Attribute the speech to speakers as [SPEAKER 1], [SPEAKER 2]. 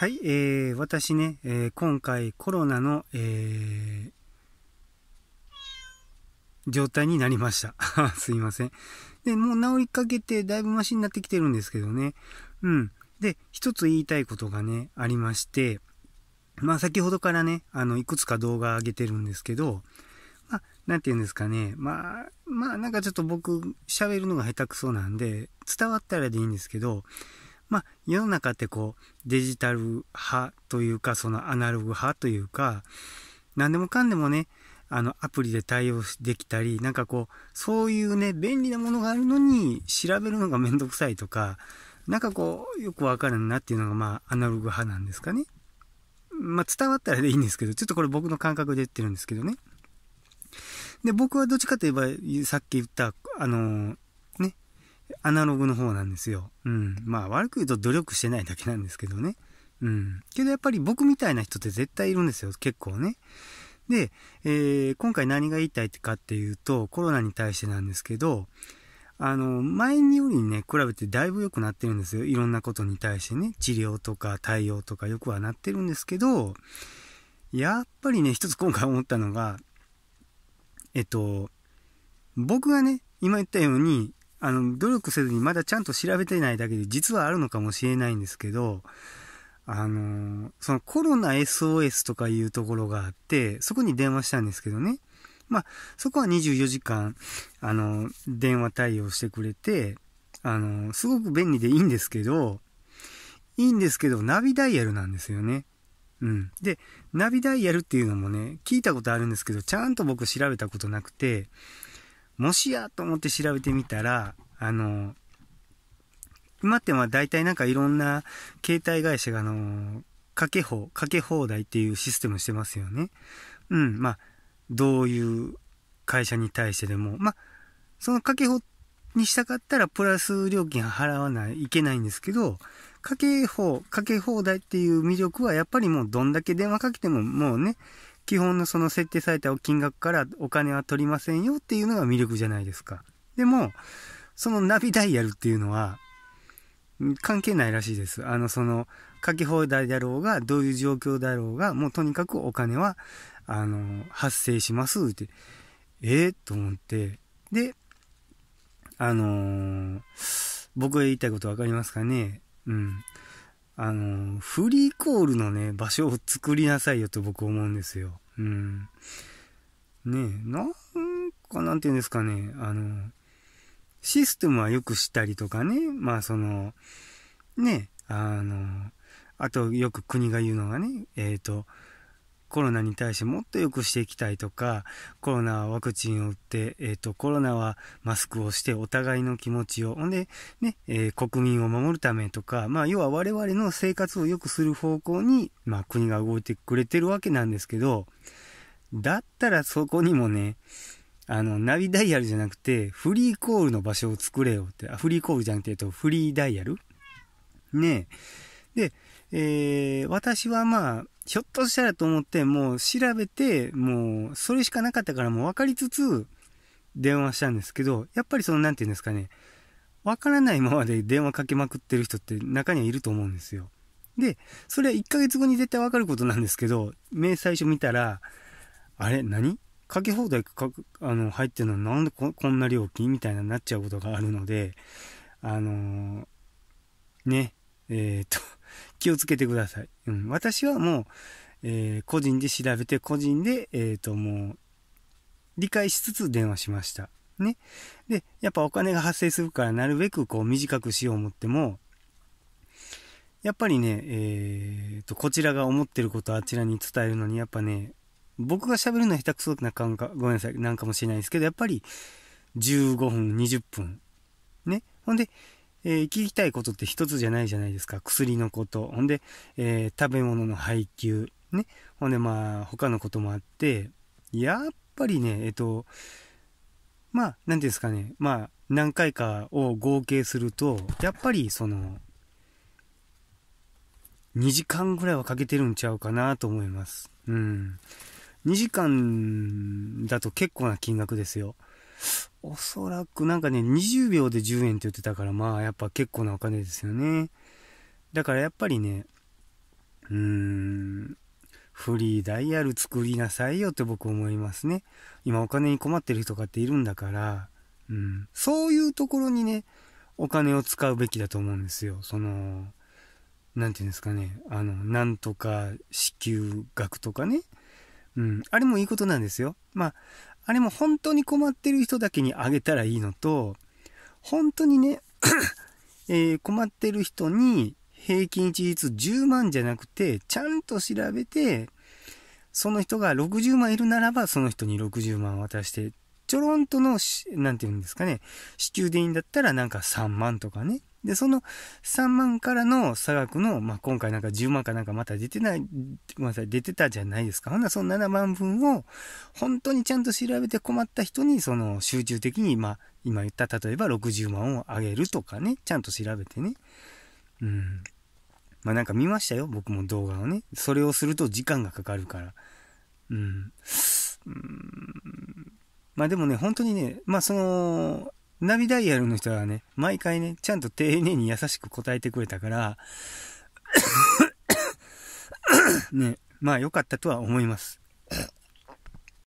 [SPEAKER 1] はい、えー、私ね、えー、今回コロナの、えー、状態になりました。すいません。で、もう治りかけてだいぶマシになってきてるんですけどね。うん。で、一つ言いたいことがね、ありまして、まあ先ほどからね、あの、いくつか動画上げてるんですけど、まあ、なんて言うんですかね、まあ、まあなんかちょっと僕、喋るのが下手くそなんで、伝わったらでいいんですけど、まあ、世の中ってこう、デジタル派というか、そのアナログ派というか、何でもかんでもね、あの、アプリで対応できたり、なんかこう、そういうね、便利なものがあるのに、調べるのがめんどくさいとか、なんかこう、よくわからんなっていうのが、まあ、アナログ派なんですかね。まあ、伝わったらでいいんですけど、ちょっとこれ僕の感覚で言ってるんですけどね。で、僕はどっちかといえば、さっき言った、あのー、ね、アナログの方なんですよ。うん。まあ悪く言うと努力してないだけなんですけどね。うん。けどやっぱり僕みたいな人って絶対いるんですよ。結構ね。で、えー、今回何が言いたいかっていうと、コロナに対してなんですけど、あの、前によりね、比べてだいぶ良くなってるんですよ。いろんなことに対してね、治療とか対応とかよくはなってるんですけど、やっぱりね、一つ今回思ったのが、えっと、僕がね、今言ったように、あの、努力せずにまだちゃんと調べてないだけで実はあるのかもしれないんですけど、あの、そのコロナ SOS とかいうところがあって、そこに電話したんですけどね。まあ、そこは24時間、あの、電話対応してくれて、あの、すごく便利でいいんですけど、いいんですけど、ナビダイヤルなんですよね。うん。で、ナビダイヤルっていうのもね、聞いたことあるんですけど、ちゃんと僕調べたことなくて、もしやと思って調べてみたら、あの、今ってまあ大体なんかいろんな携帯会社があの、かけ放、かけ放題っていうシステムしてますよね。うん、まあ、どういう会社に対してでも、まあ、そのかけ放にしたかったらプラス料金払わない、いけないんですけど、かけ放、かけ放題っていう魅力はやっぱりもうどんだけ電話かけてももうね、基本のその設定された金額からお金は取りませんよっていうのが魅力じゃないですか。でも、そのナビダイヤルっていうのは、関係ないらしいです。あの、その、書き放題だろうが、どういう状況だろうが、もうとにかくお金は、あの、発生しますって、ええー、と思って、で、あのー、僕が言いたいこと分かりますかねうん。あの、フリーコールのね、場所を作りなさいよと僕思うんですよ。うん。ねえ、なんか、なんて言うんですかね、あの、システムはよくしたりとかね、まあその、ねえ、あの、あとよく国が言うのがね、えっ、ー、と、コロナに対してもっと良くしていきたいとか、コロナはワクチンを打って、えっ、ー、と、コロナはマスクをしてお互いの気持ちを、ほんで、ね、えー、国民を守るためとか、まあ、要は我々の生活を良くする方向に、まあ、国が動いてくれてるわけなんですけど、だったらそこにもね、あの、ナビダイヤルじゃなくて、フリーコールの場所を作れよって、あ、フリーコールじゃなくて、えっと、フリーダイヤルねえ。で、えー、私はまあ、ひょっとしたらと思って、もう調べて、もう、それしかなかったからもう分かりつつ、電話したんですけど、やっぱりその、何て言うんですかね、わからないままで電話かけまくってる人って中にはいると思うんですよ。で、それは1ヶ月後に絶対わかることなんですけど、明細書見たら、あれ何かけ放題かあの入ってるのなんでこんな料金みたいなになっちゃうことがあるので、あのー、ね、えー、っと気をつけてください。うん、私はもう、えー、個人で調べて、個人で、えっ、ー、と、もう、理解しつつ電話しました。ね。で、やっぱお金が発生するから、なるべくこう短くしよう思っても、やっぱりね、えっ、ー、と、こちらが思ってることをあちらに伝えるのに、やっぱね、僕が喋るのは下手くそな感覚、ごめんなさい、なんかもしれないですけど、やっぱり15分、20分。ね。ほんで、えー、聞きたいことって一つじゃないじゃないですか。薬のこと。ほんで、えー、食べ物の配給。ね。ほんで、まあ、他のこともあって、やっぱりね、えっと、まあ、何て言うんですかね。まあ、何回かを合計すると、やっぱり、その、2時間ぐらいはかけてるんちゃうかなと思います。うん。2時間だと結構な金額ですよ。おそらくなんかね、20秒で10円って言ってたから、まあやっぱ結構なお金ですよね。だからやっぱりね、うーん、フリーダイヤル作りなさいよって僕思いますね。今お金に困ってる人かっているんだから、うん、そういうところにね、お金を使うべきだと思うんですよ。その、なんていうんですかね、あの、なんとか支給額とかね。うん、あれもいいことなんですよ。まあ、あれも本当に困ってる人だけにあげたらいいのと、本当にね、えー、困ってる人に平均一律10万じゃなくて、ちゃんと調べて、その人が60万いるならば、その人に60万渡して、ちょろんとの、なんて言うんですかね、支給でいいんだったらなんか3万とかね。で、その3万からの差額の、まあ、今回なんか10万かなんかまた出てない、ごめんなさい、出てたじゃないですか。ほんなその7万分を、本当にちゃんと調べて困った人に、その集中的に、まあ、今言った、例えば60万を上げるとかね、ちゃんと調べてね。うん。まあなんか見ましたよ、僕も動画をね。それをすると時間がかかるから。うん。うんまあでもね、本当にね、まあその、ナビダイヤルの人はね、毎回ね、ちゃんと丁寧に優しく答えてくれたから ね、まあ良かったとは思います。